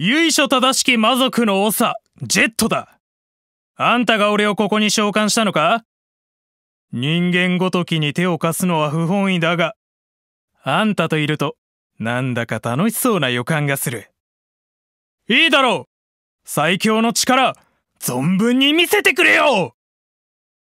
由緒正しき魔族の長、ジェットだ。あんたが俺をここに召喚したのか人間ごときに手を貸すのは不本意だが、あんたといると、なんだか楽しそうな予感がする。いいだろう最強の力、存分に見せてくれよ